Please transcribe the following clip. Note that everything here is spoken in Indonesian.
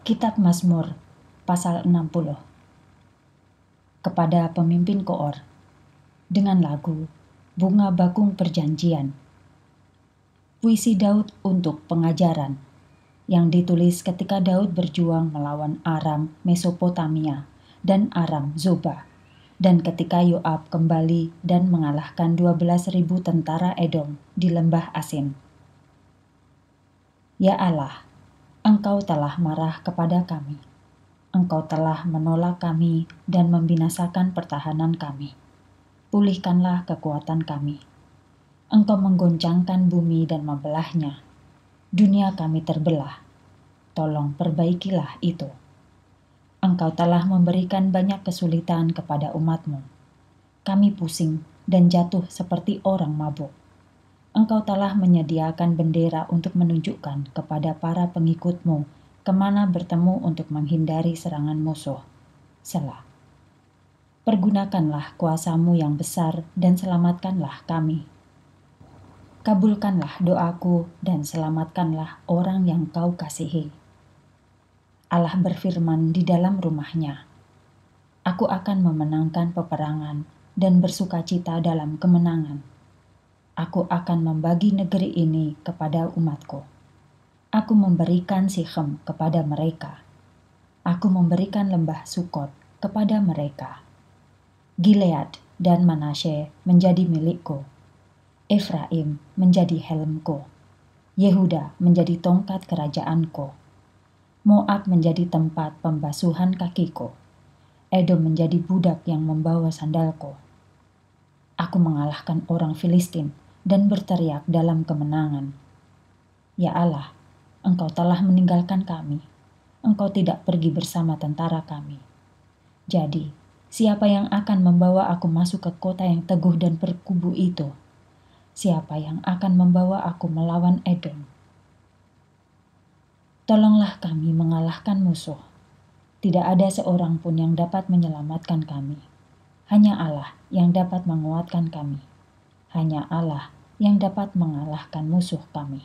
Kitab Mazmur pasal 60 kepada pemimpin koor dengan lagu Bunga Bakung Perjanjian. Puisi Daud untuk pengajaran yang ditulis ketika Daud berjuang melawan Aram Mesopotamia dan Aram Zoba dan ketika Yoab kembali dan mengalahkan 12.000 tentara Edom di lembah Asin. Ya Allah, engkau telah marah kepada kami. Engkau telah menolak kami dan membinasakan pertahanan kami. Pulihkanlah kekuatan kami. Engkau menggoncangkan bumi dan membelahnya. Dunia kami terbelah. Tolong perbaikilah itu. Engkau telah memberikan banyak kesulitan kepada umatmu. Kami pusing dan jatuh seperti orang mabuk engkau telah menyediakan bendera untuk menunjukkan kepada para pengikutmu kemana bertemu untuk menghindari serangan musuh. Selah. Pergunakanlah kuasamu yang besar dan selamatkanlah kami. Kabulkanlah doaku dan selamatkanlah orang yang kau kasihi. Allah berfirman di dalam rumahnya, Aku akan memenangkan peperangan dan bersukacita dalam kemenangan Aku akan membagi negeri ini kepada umatku. Aku memberikan sihem kepada mereka. Aku memberikan lembah Sukot kepada mereka. Gilead dan Manasye menjadi milikku. Efraim menjadi helmku. Yehuda menjadi tongkat kerajaanku. Moab menjadi tempat pembasuhan kakiku. Edom menjadi budak yang membawa sandalku. Aku mengalahkan orang Filistin dan berteriak dalam kemenangan. Ya Allah, Engkau telah meninggalkan kami. Engkau tidak pergi bersama tentara kami. Jadi, siapa yang akan membawa aku masuk ke kota yang teguh dan berkubu itu? Siapa yang akan membawa aku melawan Edom? Tolonglah kami mengalahkan musuh. Tidak ada seorang pun yang dapat menyelamatkan kami. Hanya Allah yang dapat menguatkan kami hanya Allah yang dapat mengalahkan musuh kami.